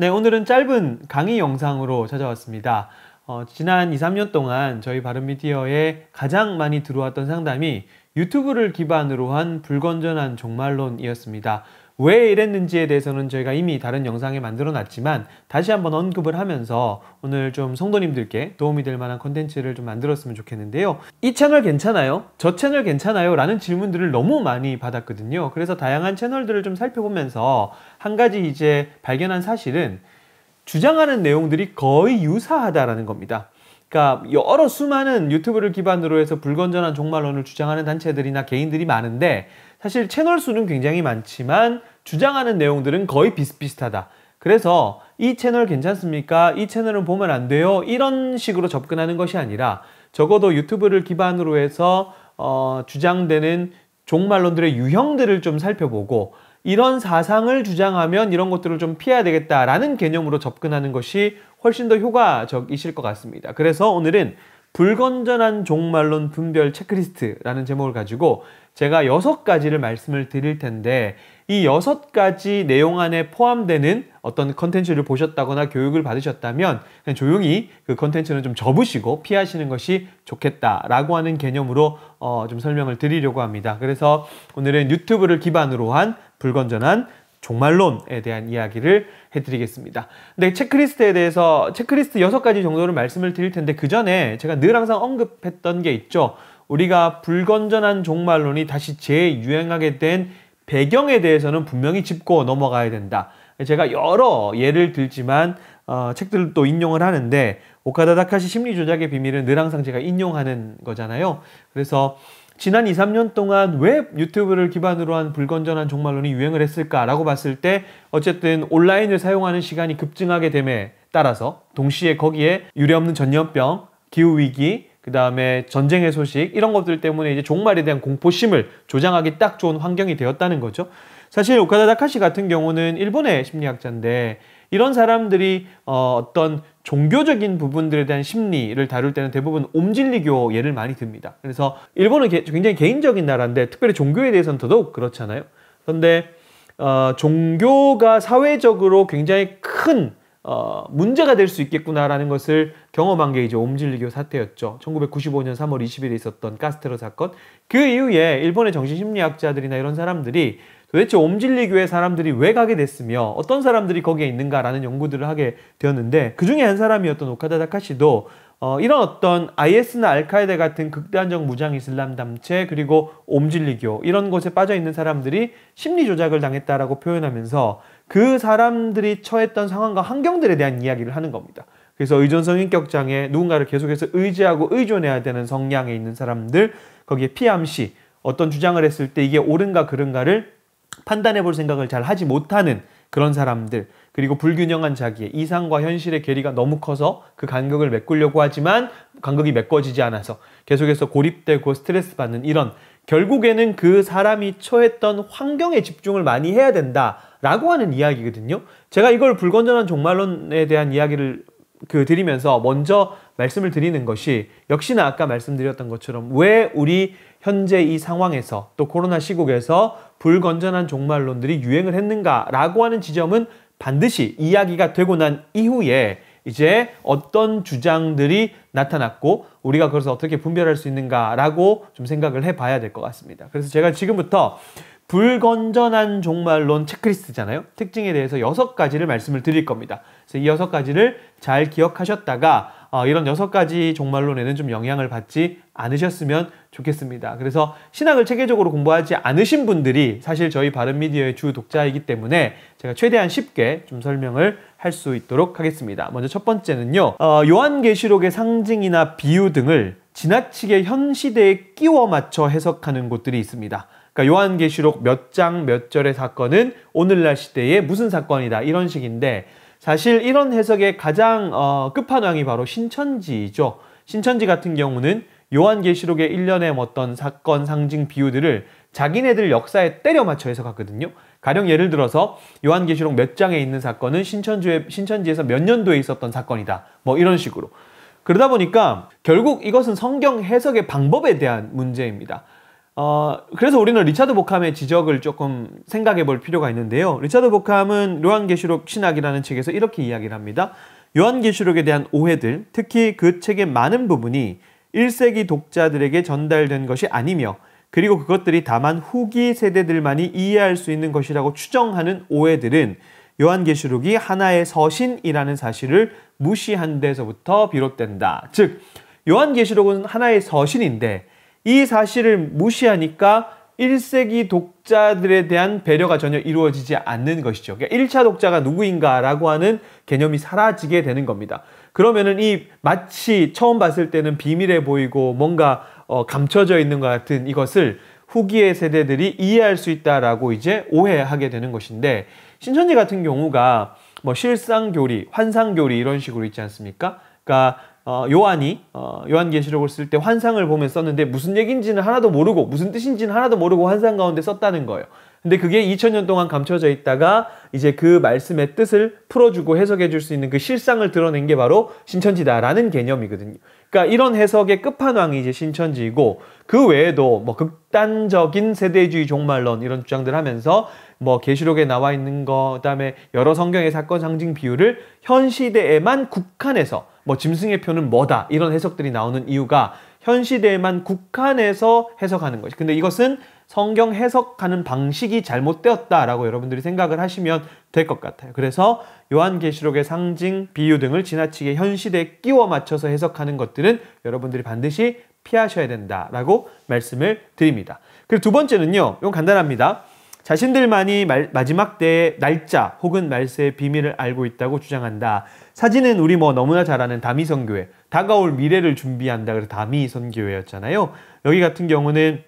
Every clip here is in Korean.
네, 오늘은 짧은 강의 영상으로 찾아왔습니다. 어, 지난 2, 3년 동안 저희 바른미디어에 가장 많이 들어왔던 상담이 유튜브를 기반으로 한 불건전한 종말론이었습니다. 왜 이랬는지에 대해서는 저희가 이미 다른 영상에 만들어 놨지만 다시 한번 언급을 하면서 오늘 좀 성도님들께 도움이 될 만한 컨텐츠를 좀 만들었으면 좋겠는데요. 이 채널 괜찮아요? 저 채널 괜찮아요? 라는 질문들을 너무 많이 받았거든요. 그래서 다양한 채널들을 좀 살펴보면서 한 가지 이제 발견한 사실은 주장하는 내용들이 거의 유사하다라는 겁니다. 그러니까 여러 수많은 유튜브를 기반으로 해서 불건전한 종말론을 주장하는 단체들이나 개인들이 많은데 사실 채널 수는 굉장히 많지만 주장하는 내용들은 거의 비슷비슷하다. 그래서 이 채널 괜찮습니까? 이 채널은 보면 안 돼요? 이런 식으로 접근하는 것이 아니라 적어도 유튜브를 기반으로 해서 어, 주장되는 종말론들의 유형들을 좀 살펴보고 이런 사상을 주장하면 이런 것들을 좀 피해야 되겠다라는 개념으로 접근하는 것이 훨씬 더 효과적이실 것 같습니다. 그래서 오늘은 불건전한 종말론 분별 체크리스트라는 제목을 가지고 제가 여섯 가지를 말씀을 드릴 텐데 이 여섯 가지 내용 안에 포함되는 어떤 컨텐츠를 보셨다거나 교육을 받으셨다면 그냥 조용히 그 컨텐츠는 좀 접으시고 피하시는 것이 좋겠다라고 하는 개념으로 어, 좀 설명을 드리려고 합니다. 그래서 오늘은 유튜브를 기반으로 한 불건전한 종말론에 대한 이야기를 해드리겠습니다. 근데 체크리스트에 대해서 체크리스트 여섯 가지 정도를 말씀을 드릴 텐데 그 전에 제가 늘 항상 언급했던 게 있죠. 우리가 불건전한 종말론이 다시 재유행하게 된 배경에 대해서는 분명히 짚고 넘어가야 된다. 제가 여러 예를 들지만 어, 책들을 또 인용을 하는데 오카다 다카시 심리 조작의 비밀은 늘 항상 제가 인용하는 거잖아요. 그래서 지난 2, 3년 동안 왜 유튜브를 기반으로 한 불건전한 종말론이 유행을 했을까라고 봤을 때 어쨌든 온라인을 사용하는 시간이 급증하게 됨에 따라서 동시에 거기에 유례없는 전염병, 기후위기, 그 다음에 전쟁의 소식 이런 것들 때문에 이제 종말에 대한 공포심을 조장하기 딱 좋은 환경이 되었다는 거죠. 사실 오카다 다카시 같은 경우는 일본의 심리학자인데 이런 사람들이 어, 어떤 종교적인 부분들에 대한 심리를 다룰 때는 대부분 옴진리교 예를 많이 듭니다. 그래서 일본은 게, 굉장히 개인적인 나라인데 특별히 종교에 대해서는 더더욱 그렇잖아요. 그런데 어, 종교가 사회적으로 굉장히 큰 어, 문제가 될 수 있겠구나라는 것을 경험한 게 이제 옴질리교 사태였죠. 1995년 3월 20일에 있었던 가스테로 사건. 그 이후에 일본의 정신심리학자들이나 이런 사람들이 도대체 옴질리교의 사람들이 왜 가게 됐으며 어떤 사람들이 거기에 있는가라는 연구들을 하게 되었는데 그 중에 한 사람이었던 오카다 다카시도 어, 이런 어떤 IS나 알카에데 같은 극단적 무장 이슬람 단체 그리고 옴질리교 이런 곳에 빠져 있는 사람들이 심리 조작을 당했다라고 표현하면서 그 사람들이 처했던 상황과 환경들에 대한 이야기를 하는 겁니다. 그래서 의존성 인격장애, 누군가를 계속해서 의지하고 의존해야 되는 성향에 있는 사람들, 거기에 피암시, 어떤 주장을 했을 때 이게 옳은가 그른가를 판단해 볼 생각을 잘 하지 못하는 그런 사람들, 그리고 불균형한 자기의 이상과 현실의 괴리가 너무 커서 그 간격을 메꾸려고 하지만 간격이 메꿔지지 않아서 계속해서 고립되고 스트레스 받는 이런 결국에는 그 사람이 처했던 환경에 집중을 많이 해야 된다라고 하는 이야기거든요. 제가 이걸 불건전한 종말론에 대한 이야기를 그 드리면서 먼저 말씀을 드리는 것이 역시나 아까 말씀드렸던 것처럼 왜 우리 현재 이 상황에서 또 코로나 시국에서 불건전한 종말론들이 유행을 했는가라고 하는 지점은 반드시 이야기가 되고 난 이후에 이제 어떤 주장들이 나타났고 우리가 그것을 어떻게 분별할 수 있는가라고 좀 생각을 해봐야 될 것 같습니다. 그래서 제가 지금부터 불건전한 종말론 체크리스트잖아요. 특징에 대해서 여섯 가지를 말씀을 드릴 겁니다. 그래서 이 여섯 가지를 잘 기억하셨다가 어, 이런 여섯 가지 종말론에는 좀 영향을 받지 않으셨으면 좋겠습니다. 그래서 신학을 체계적으로 공부하지 않으신 분들이 사실 저희 바른미디어의 주 독자이기 때문에 제가 최대한 쉽게 좀 설명을 할수 있도록 하겠습니다. 먼저 첫 번째는요. 어, 요한계시록의 상징이나 비유 등을 지나치게 현 시대에 끼워 맞춰 해석하는 곳들이 있습니다. 그러니까 요한계시록 몇 장 몇 절의 사건은 오늘날 시대에 무슨 사건이다 이런 식인데 사실 이런 해석의 가장 어, 끝판왕이 바로 신천지죠. 신천지 같은 경우는 요한계시록의 일련의 어떤 사건 상징 비유들을 자기네들 역사에 때려 맞춰 해석하거든요. 가령 예를 들어서 요한계시록 몇 장에 있는 사건은 신천지에, 신천지에서 몇 년도에 있었던 사건이다. 뭐 이런 식으로. 그러다 보니까 결국 이것은 성경 해석의 방법에 대한 문제입니다. 어, 그래서 우리는 리차드 복함의 지적을 조금 생각해 볼 필요가 있는데요. 리차드 복함은 요한계시록 신학이라는 책에서 이렇게 이야기를 합니다. 요한계시록에 대한 오해들, 특히 그 책의 많은 부분이 1세기 독자들에게 전달된 것이 아니며 그리고 그것들이 다만 후기 세대들만이 이해할 수 있는 것이라고 추정하는 오해들은 요한계시록이 하나의 서신이라는 사실을 무시한 데서부터 비롯된다. 즉, 요한계시록은 하나의 서신인데 이 사실을 무시하니까 1세기 독자들에 대한 배려가 전혀 이루어지지 않는 것이죠. 그러니까 1차 독자가 누구인가라고 하는 개념이 사라지게 되는 겁니다. 그러면은 이 마치 처음 봤을 때는 비밀해 보이고 뭔가 어, 감춰져 있는 것 같은 이것을 후기의 세대들이 이해할 수 있다라고 이제 오해하게 되는 것인데 신천지 같은 경우가 뭐 실상교리, 환상교리 이런 식으로 있지 않습니까? 그러니까 어, 요한이 어, 요한계시록을 쓸 때 환상을 보면 썼는데 무슨 얘기인지는 하나도 모르고 무슨 뜻인지는 하나도 모르고 환상 가운데 썼다는 거예요. 근데 그게 2000년 동안 감춰져 있다가 이제 그 말씀의 뜻을 풀어주고 해석해 줄 수 있는 그 실상을 드러낸 게 바로 신천지다라는 개념이거든요. 그러니까 이런 해석의 끝판왕이 이제 신천지이고 그 외에도 뭐 극단적인 세대주의 종말론 이런 주장들 하면서 뭐 계시록에 나와 있는 거 그다음에 여러 성경의 사건 상징 비유를 현 시대에만 국한해서 뭐 짐승의 표는 뭐다 이런 해석들이 나오는 이유가 현 시대에만 국한해서 해석하는 것이. 근데 이것은 성경 해석하는 방식이 잘못되었다라고 여러분들이 생각을 하시면 될 것 같아요. 그래서 요한계시록의 상징, 비유 등을 지나치게 현실에 끼워 맞춰서 해석하는 것들은 여러분들이 반드시 피하셔야 된다라고 말씀을 드립니다. 그리고 두 번째는요. 이건 간단합니다. 자신들만이 마지막 때의 날짜 혹은 말세의 비밀을 알고 있다고 주장한다. 사진은 우리 뭐 너무나 잘 아는 다미선교회, 다가올 미래를 준비한다. 그래서 다미선교회였잖아요. 여기 같은 경우는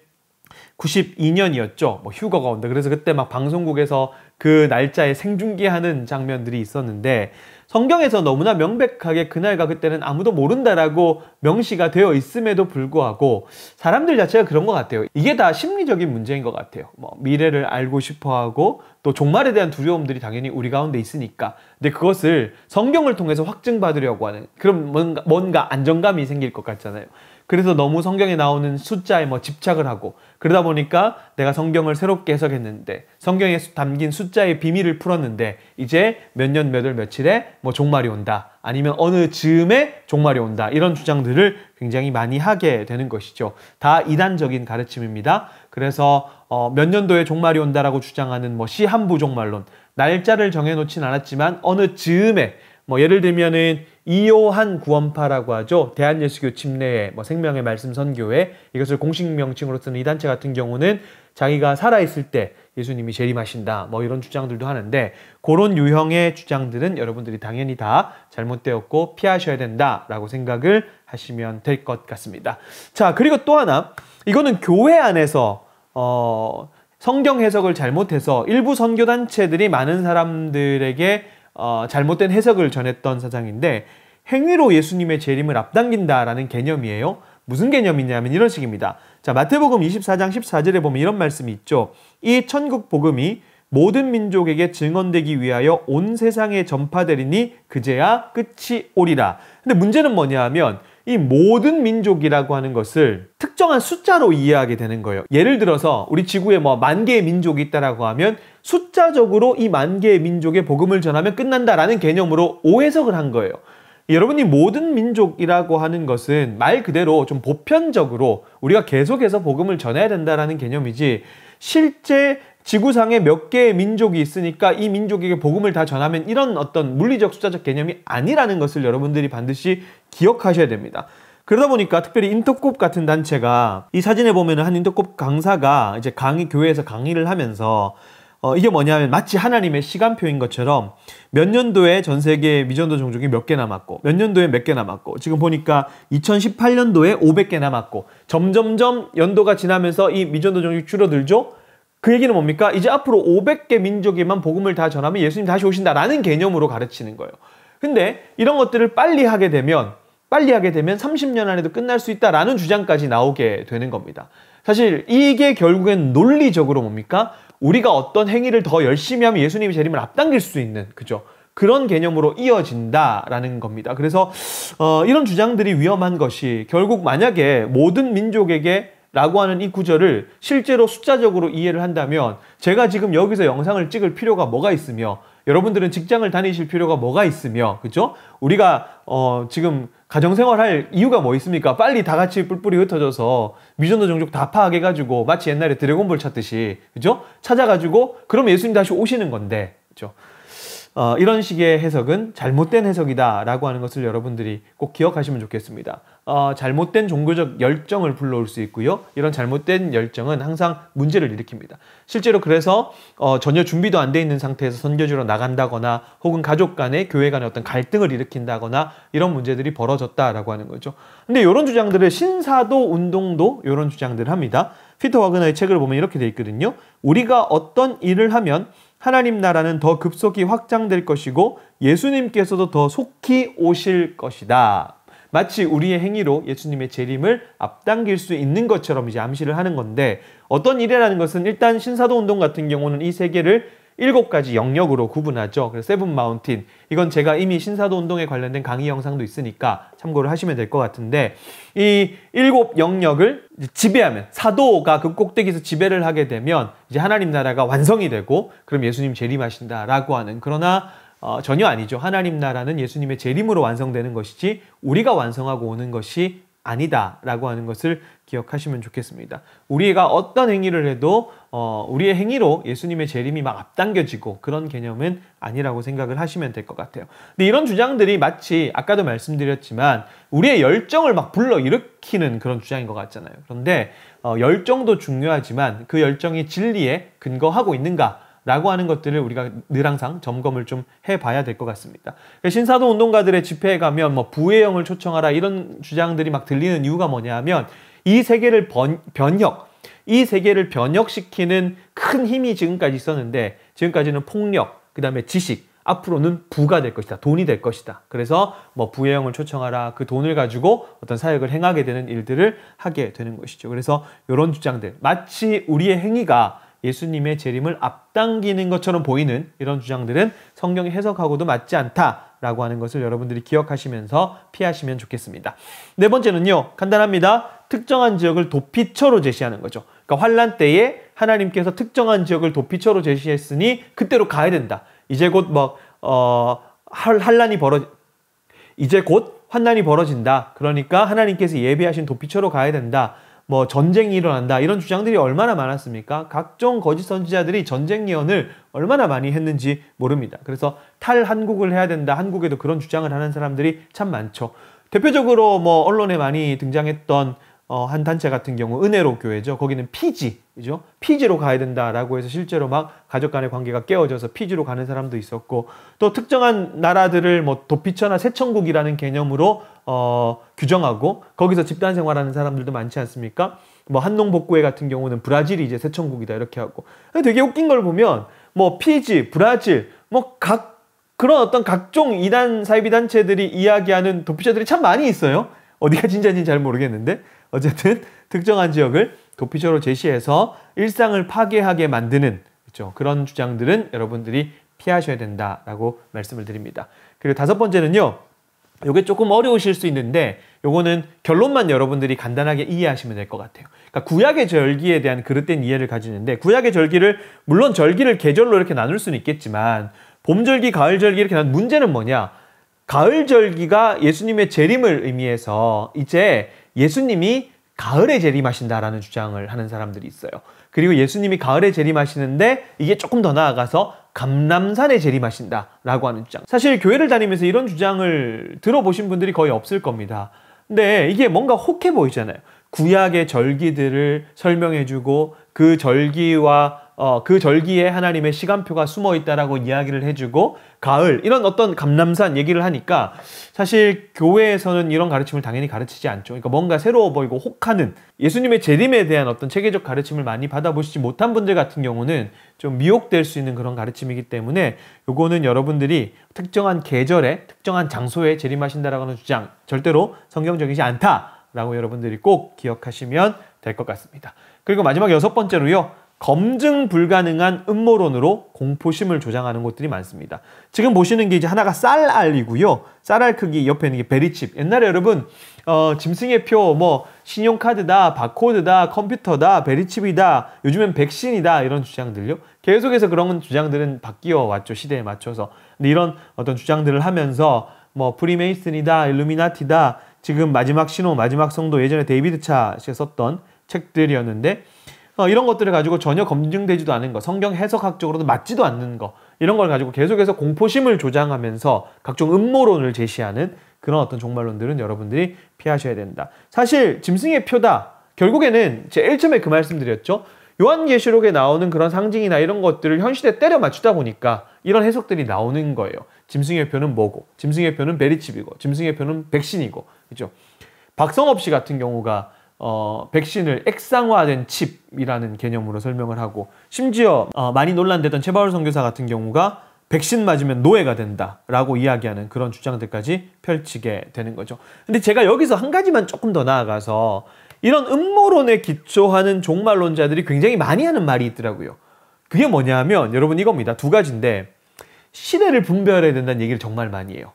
92년이었죠. 뭐 휴거가 온다. 그래서 그때 막 방송국에서 그 날짜에 생중계하는 장면들이 있었는데 성경에서 너무나 명백하게 그날과 그때는 아무도 모른다라고 명시가 되어 있음에도 불구하고 사람들 자체가 그런 것 같아요. 이게 다 심리적인 문제인 것 같아요. 뭐 미래를 알고 싶어하고 또 종말에 대한 두려움들이 당연히 우리 가운데 있으니까. 근데 그것을 성경을 통해서 확증받으려고 하는 그런 뭔가, 뭔가 안정감이 생길 것 같잖아요. 그래서 너무 성경에 나오는 숫자에 뭐 집착을 하고 그러다 보니까 내가 성경을 새롭게 해석했는데 성경에 담긴 숫자의 비밀을 풀었는데 이제 몇 년 몇 월 며칠에 뭐 종말이 온다 아니면 어느 즈음에 종말이 온다 이런 주장들을 굉장히 많이 하게 되는 것이죠. 다 이단적인 가르침입니다. 그래서 어, 몇 년도에 종말이 온다라고 주장하는 뭐 시한부 종말론 날짜를 정해놓진 않았지만 어느 즈음에 뭐 예를 들면은 이요한 구원파라고 하죠. 대한예수교 침례회, 뭐 생명의 말씀 선교회 이것을 공식 명칭으로 쓰는 이 단체 같은 경우는 자기가 살아 있을 때 예수님이 재림하신다 뭐 이런 주장들도 하는데 그런 유형의 주장들은 여러분들이 당연히 다 잘못되었고 피하셔야 된다라고 생각을 하시면 될 것 같습니다. 자 그리고 또 하나 이거는 교회 안에서 어 성경 해석을 잘못해서 일부 선교 단체들이 많은 사람들에게 어, 잘못된 해석을 전했던 사장인데 행위로 예수님의 재림을 앞당긴다라는 개념이에요. 무슨 개념이냐면 이런 식입니다. 자, 마태복음 24장 14절에 보면 이런 말씀이 있죠. 이 천국 복음이 모든 민족에게 증언되기 위하여 온 세상에 전파되리니 그제야 끝이 오리라. 근데 문제는 뭐냐 하면 이 모든 민족이라고 하는 것을 특정한 숫자로 이해하게 되는 거예요. 예를 들어서 우리 지구에 뭐 만 개의 민족이 있다라고 하면 숫자적으로 이 만 개의 민족의 복음을 전하면 끝난다라는 개념으로 오해석을 한 거예요. 여러분이 모든 민족이라고 하는 것은 말 그대로 좀 보편적으로 우리가 계속해서 복음을 전해야 된다라는 개념이지 실제 지구상에 몇 개의 민족이 있으니까 이 민족에게 복음을 다 전하면 이런 어떤 물리적 숫자적 개념이 아니라는 것을 여러분들이 반드시 기억하셔야 됩니다. 그러다 보니까 특별히 인터콥 같은 단체가 이 사진에 보면한 인터콥 강사가 이제 강의 교회에서 강의를 하면서 어, 이게 뭐냐면 마치 하나님의 시간표인 것처럼 몇 년도에 전 세계 미전도 종족이 몇 개 남았고 몇 년도에 몇 개 남았고 지금 보니까 2018년도에 500개 남았고 점점점 연도가 지나면서 이 미전도 종족이 줄어들죠. 그 얘기는 뭡니까? 이제 앞으로 500개 민족에만 복음을 다 전하면 예수님 다시 오신다라는 개념으로 가르치는 거예요. 근데 이런 것들을 빨리 하게 되면 빨리 하게 되면 30년 안에도 끝날 수 있다라는 주장까지 나오게 되는 겁니다. 사실 이게 결국엔 논리적으로 뭡니까? 우리가 어떤 행위를 더 열심히 하면 예수님이 재림을 앞당길 수 있는 그죠? 그런 개념으로 이어진다라는 겁니다. 그래서 어, 이런 주장들이 위험한 것이 결국 만약에 모든 민족에게 라고 하는 이 구절을 실제로 숫자적으로 이해를 한다면 제가 지금 여기서 영상을 찍을 필요가 뭐가 있으며 여러분들은 직장을 다니실 필요가 뭐가 있으며 그죠? 우리가 어 지금 가정생활할 이유가 뭐 있습니까? 빨리 다 같이 뿔뿔이 흩어져서 미존도 종족 다 파악해가지고 마치 옛날에 드래곤볼 찾듯이 그죠? 찾아가지고 그럼 예수님 다시 오시는 건데 그죠? 어, 이런 식의 해석은 잘못된 해석이다라고 하는 것을 여러분들이 꼭 기억하시면 좋겠습니다. 어, 잘못된 종교적 열정을 불러올 수 있고요. 이런 잘못된 열정은 항상 문제를 일으킵니다. 실제로 그래서 어, 전혀 준비도 안 돼 있는 상태에서 선교주로 나간다거나 혹은 가족 간의 교회 간의 어떤 갈등을 일으킨다거나 이런 문제들이 벌어졌다라고 하는 거죠. 근데 이런 주장들을 신사도 운동도 이런 주장들을 합니다. 피터 와그너의 책을 보면 이렇게 돼 있거든요. 우리가 어떤 일을 하면 하나님 나라는 더 급속히 확장될 것이고 예수님께서도 더 속히 오실 것이다. 마치 우리의 행위로 예수님의 재림을 앞당길 수 있는 것처럼 이제 암시를 하는 건데 어떤 일이라는 것은 일단 신사도 운동 같은 경우는 이세계를 일곱 가지 영역으로 구분하죠. 그래서 세븐 마운틴. 이건 제가 이미 신사도 운동에 관련된 강의 영상도 있으니까 참고를 하시면 될 것 같은데 이 일곱 영역을 지배하면 사도가 그 꼭대기에서 지배를 하게 되면 이제 하나님 나라가 완성이 되고 그럼 예수님 재림하신다라고 하는 그러나 어, 전혀 아니죠. 하나님 나라는 예수님의 재림으로 완성되는 것이지 우리가 완성하고 오는 것이 아니다라고 하는 것을 기억하시면 좋겠습니다. 우리가 어떤 행위를 해도 어, 우리의 행위로 예수님의 재림이 막 앞당겨지고 그런 개념은 아니라고 생각을 하시면 될 것 같아요. 근데 이런 주장들이 마치 아까도 말씀드렸지만 우리의 열정을 막 불러 일으키는 그런 주장인 것 같잖아요. 그런데 어, 열정도 중요하지만 그 열정이 진리에 근거하고 있는가? 라고 하는 것들을 우리가 늘 항상 점검을 좀 해봐야 될 것 같습니다. 신사동 운동가들의 집회에 가면 뭐부회형을 초청하라 이런 주장들이 막 들리는 이유가 뭐냐면 하이 세계를 번, 변혁, 이 세계를 변혁시키는 큰 힘이 지금까지 있었는데 지금까지는 폭력, 그 다음에 지식, 앞으로는 부가 될 것이다. 돈이 될 것이다. 그래서 뭐 부회형을 초청하라. 그 돈을 가지고 어떤 사역을 행하게 되는 일들을 하게 되는 것이죠. 그래서 이런 주장들. 마치 우리의 행위가 예수님의 재림을 앞당기는 것처럼 보이는 이런 주장들은 성경 해석하고도 맞지 않다라고 하는 것을 여러분들이 기억하시면서 피하시면 좋겠습니다. 네 번째는요. 간단합니다. 특정한 지역을 도피처로 제시하는 거죠. 그러니까 환란 때에 하나님께서 특정한 지역을 도피처로 제시했으니 그때로 가야 된다. 이제 곧막 뭐, 어, 환란이 벌어 이제 곧 환난이 벌어진다. 그러니까 하나님께서 예비하신 도피처로 가야 된다. 뭐 전쟁이 일어난다 이런 주장들이 얼마나 많았습니까? 각종 거짓 선지자들이 전쟁 예언을 얼마나 많이 했는지 모릅니다. 그래서 탈한국을 해야 된다. 한국에도 그런 주장을 하는 사람들이 참 많죠. 대표적으로 뭐 언론에 많이 등장했던 어, 한 단체 같은 경우 은혜로 교회죠. 거기는 피지, 죠 피지로 가야 된다라고 해서 실제로 막 가족 간의 관계가 깨어져서 피지로 가는 사람도 있었고 또 특정한 나라들을 뭐 도피처나 새천국이라는 개념으로 어, 규정하고 거기서 집단 생활하는 사람들도 많지 않습니까? 뭐 한농복구회 같은 경우는 브라질이 이제 새천국이다 이렇게 하고 되게 웃긴 걸 보면 뭐 피지, 브라질 뭐 각 그런 어떤 각종 이단 사이비 단체들이 이야기하는 도피자들이 참 많이 있어요. 어디가 진짜인지 잘 모르겠는데 어쨌든 특정한 지역을 도피처로 제시해서 일상을 파괴하게 만드는 그렇죠? 그런 주장들은 여러분들이 피하셔야 된다라고 말씀을 드립니다. 그리고 다섯 번째는요. 이게 조금 어려우실 수 있는데 요거는 결론만 여러분들이 간단하게 이해하시면 될 것 같아요. 그러니까 구약의 절기에 대한 그릇된 이해를 가지는데 구약의 절기를 물론 절기를 계절로 이렇게 나눌 수는 있겠지만 봄절기, 가을절기 이렇게 나눈 문제는 뭐냐? 가을절기가 예수님의 재림을 의미해서 이제 예수님이 가을에 재림하신다라는 주장을 하는 사람들이 있어요. 그리고 예수님이 가을에 재림하시는데 이게 조금 더 나아가서 감람산에 재림하신다라고 하는 주장. 사실 교회를 다니면서 이런 주장을 들어보신 분들이 거의 없을 겁니다. 근데 이게 뭔가 혹해 보이잖아요. 구약의 절기들을 설명해주고 그 절기와 어, 그 절기에 하나님의 시간표가 숨어 있다라고 이야기를 해주고 가을 이런 어떤 감람산 얘기를 하니까 사실 교회에서는 이런 가르침을 당연히 가르치지 않죠. 그러니까 뭔가 새로워 보이고 혹하는 예수님의 재림에 대한 어떤 체계적 가르침을 많이 받아보시지 못한 분들 같은 경우는 좀 미혹될 수 있는 그런 가르침이기 때문에 요거는 여러분들이 특정한 계절에 특정한 장소에 재림하신다라는 고하 주장 절대로 성경적이지 않다라고 여러분들이 꼭 기억하시면 될 것 같습니다. 그리고 마지막 여섯 번째로요. 검증 불가능한 음모론으로 공포심을 조장하는 곳들이 많습니다. 지금 보시는 게 이제 하나가 쌀알이고요. 쌀알 크기 옆에 있는 게 베리칩. 옛날에 여러분 어, 짐승의 표, 뭐 신용카드다, 바코드다, 컴퓨터다, 베리칩이다, 요즘엔 백신이다 이런 주장들요. 계속해서 그런 주장들은 바뀌어 왔죠 시대에 맞춰서. 근데 이런 어떤 주장들을 하면서 뭐 프리메이슨이다, 일루미나티다, 지금 마지막 신호, 마지막 성도 예전에 데이비드 차씨가 썼던 책들이었는데 어, 이런 것들을 가지고 전혀 검증되지도 않은 것, 성경 해석학적으로도 맞지도 않는 것, 이런 걸 가지고 계속해서 공포심을 조장하면서 각종 음모론을 제시하는 그런 어떤 종말론들은 여러분들이 피하셔야 된다. 사실 짐승의 표다. 결국에는 제일 처음에 그 말씀드렸죠. 요한계시록에 나오는 그런 상징이나 이런 것들을 현실에 때려 맞추다 보니까 이런 해석들이 나오는 거예요. 짐승의 표는 뭐고, 짐승의 표는 베리칩이고, 짐승의 표는 백신이고, 그죠? 박성업 씨 같은 경우가 어, 백신을 액상화된 칩이라는 개념으로 설명을 하고 심지어 어, 많이 논란됐던 체바울 선교사 같은 경우가 백신 맞으면 노예가 된다라고 이야기하는 그런 주장들까지 펼치게 되는 거죠. 근데 제가 여기서 한 가지만 조금 더 나아가서 이런 음모론에 기초하는 종말론자들이 굉장히 많이 하는 말이 있더라고요. 그게 뭐냐면 여러분 이겁니다. 두 가지인데 시대를 분별해야 된다는 얘기를 정말 많이 해요.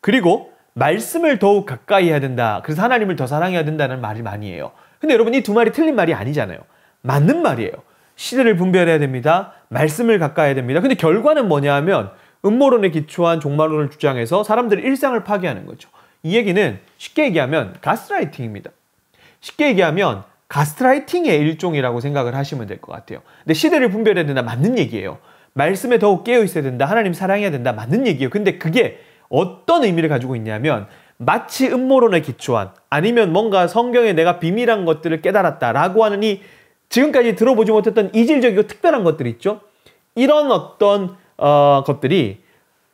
그리고 말씀을 더욱 가까이 해야 된다. 그래서 하나님을 더 사랑해야 된다는 말이 많이 해요. 근데 여러분 이 두 말이 틀린 말이 아니잖아요. 맞는 말이에요. 시대를 분별해야 됩니다. 말씀을 가까이 해야 됩니다. 근데 결과는 뭐냐 하면 음모론에 기초한 종말론을 주장해서 사람들의 일상을 파괴하는 거죠. 이 얘기는 쉽게 얘기하면 가스라이팅입니다. 쉽게 얘기하면 가스라이팅의 트 일종이라고 생각을 하시면 될 것 같아요. 근데 시대를 분별해야 된다. 맞는 얘기예요. 말씀에 더욱 깨어 있어야 된다. 하나님 사랑해야 된다. 맞는 얘기예요. 근데 그게 어떤 의미를 가지고 있냐면 마치 음모론에 기초한 아니면 뭔가 성경에 내가 비밀한 것들을 깨달았다라고 하는 이 지금까지 들어보지 못했던 이질적이고 특별한 것들 있죠. 이런 어떤 어, 것들이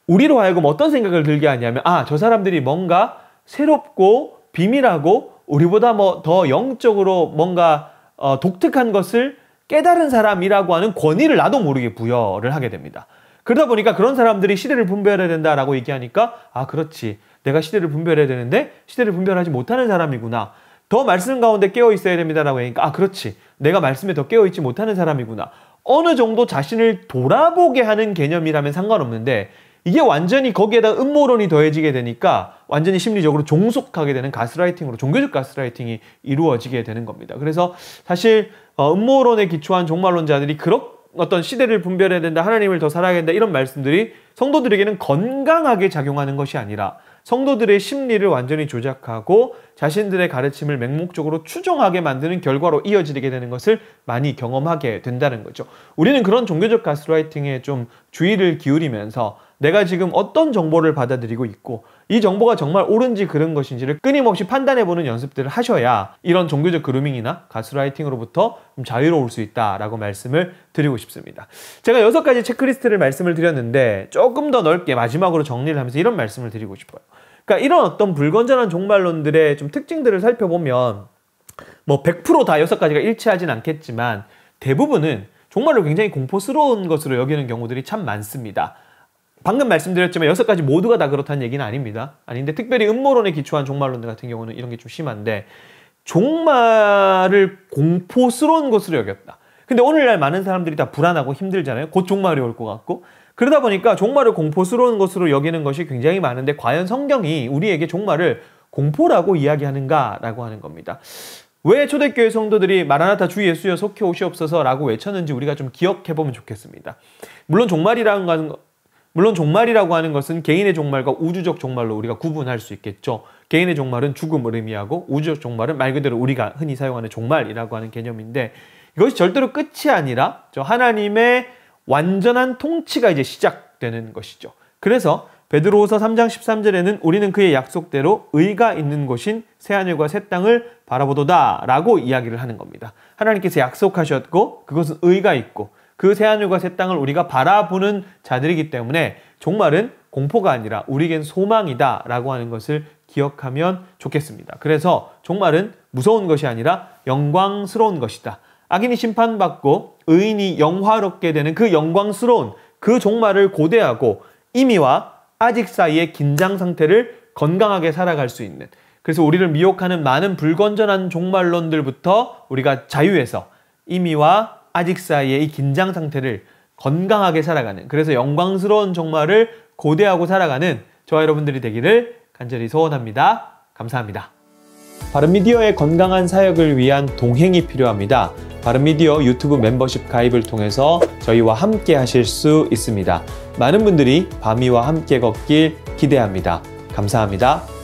우리로 하여금 어떤 생각을 들게 하냐면 아 저 사람들이 뭔가 새롭고 비밀하고 우리보다 뭐 더 영적으로 뭔가 어, 독특한 것을 깨달은 사람이라고 하는 권위를 나도 모르게 부여를 하게 됩니다. 그러다 보니까 그런 사람들이 시대를 분별해야 된다라고 얘기하니까 아 그렇지 내가 시대를 분별해야 되는데 시대를 분별하지 못하는 사람이구나 더 말씀 가운데 깨어 있어야 됩니다라고 하니까 아 그렇지 내가 말씀에 더 깨어 있지 못하는 사람이구나 어느 정도 자신을 돌아보게 하는 개념이라면 상관없는데 이게 완전히 거기에다 음모론이 더해지게 되니까 완전히 심리적으로 종속하게 되는 가스라이팅으로 종교적 가스라이팅이 이루어지게 되는 겁니다. 그래서 사실 어, 음모론에 기초한 종말론자들이 그렇게 어떤 시대를 분별해야 된다, 하나님을 더사랑해야 된다 이런 말씀들이 성도들에게는 건강하게 작용하는 것이 아니라 성도들의 심리를 완전히 조작하고 자신들의 가르침을 맹목적으로 추종하게 만드는 결과로 이어지게 되는 것을 많이 경험하게 된다는 거죠. 우리는 그런 종교적 가스라이팅에 좀 주의를 기울이면서 내가 지금 어떤 정보를 받아들이고 있고 이 정보가 정말 옳은지 그른 것인지를 끊임없이 판단해보는 연습들을 하셔야 이런 종교적 그루밍이나 가스라이팅으로부터 자유로울 수 있다라고 말씀을 드리고 싶습니다. 제가 여섯 가지 체크리스트를 말씀을 드렸는데 조금 더 넓게 마지막으로 정리를 하면서 이런 말씀을 드리고 싶어요. 그러니까 이런 어떤 불건전한 종말론들의 좀 특징들을 살펴보면 뭐 100%다 여섯 가지가 일치하진 않겠지만 대부분은 정말로 굉장히 공포스러운 것으로 여기는 경우들이 참 많습니다. 방금 말씀드렸지만 여섯 가지 모두가 다 그렇다는 얘기는 아닙니다. 아닌데 특별히 음모론에 기초한 종말론 같은 경우는 이런 게 좀 심한데 종말을 공포스러운 것으로 여겼다. 근데 오늘날 많은 사람들이 다 불안하고 힘들잖아요. 곧 종말이 올 것 같고 그러다 보니까 종말을 공포스러운 것으로 여기는 것이 굉장히 많은데 과연 성경이 우리에게 종말을 공포라고 이야기하는가라고 하는 겁니다. 왜 초대교회 성도들이 마라나타 주 예수여 속히 오시옵소서라고 외쳤는지 우리가 좀 기억해 보면 좋겠습니다. 물론 종말이라는 물론 종말이라고 하는 것은 개인의 종말과 우주적 종말로 우리가 구분할 수 있겠죠. 개인의 종말은 죽음을 의미하고 우주적 종말은 말 그대로 우리가 흔히 사용하는 종말이라고 하는 개념인데 이것이 절대로 끝이 아니라 하나님의 완전한 통치가 이제 시작되는 것이죠. 그래서 베드로후서 3장 13절에는 우리는 그의 약속대로 의가 있는 곳인 새하늘과 새 땅을 바라보도다라고 이야기를 하는 겁니다. 하나님께서 약속하셨고 그것은 의가 있고 그 새하늘과 새 땅을 우리가 바라보는 자들이기 때문에 종말은 공포가 아니라 우리겐 소망이다 라고 하는 것을 기억하면 좋겠습니다. 그래서 종말은 무서운 것이 아니라 영광스러운 것이다. 악인이 심판받고 의인이 영화롭게 되는 그 영광스러운 그 종말을 고대하고 이미와 아직 사이의 긴장 상태를 건강하게 살아갈 수 있는 그래서 우리를 미혹하는 많은 불건전한 종말론들부터 우리가 자유해서 이미와 아직 사이의 이 긴장 상태를 건강하게 살아가는 그래서 영광스러운 종말을 고대하고 살아가는 저와 여러분들이 되기를 간절히 소원합니다. 감사합니다. 바른미디어의 건강한 사역을 위한 동행이 필요합니다. 바른미디어 유튜브 멤버십 가입을 통해서 저희와 함께 하실 수 있습니다. 많은 분들이 밤이와 함께 걷길 기대합니다. 감사합니다.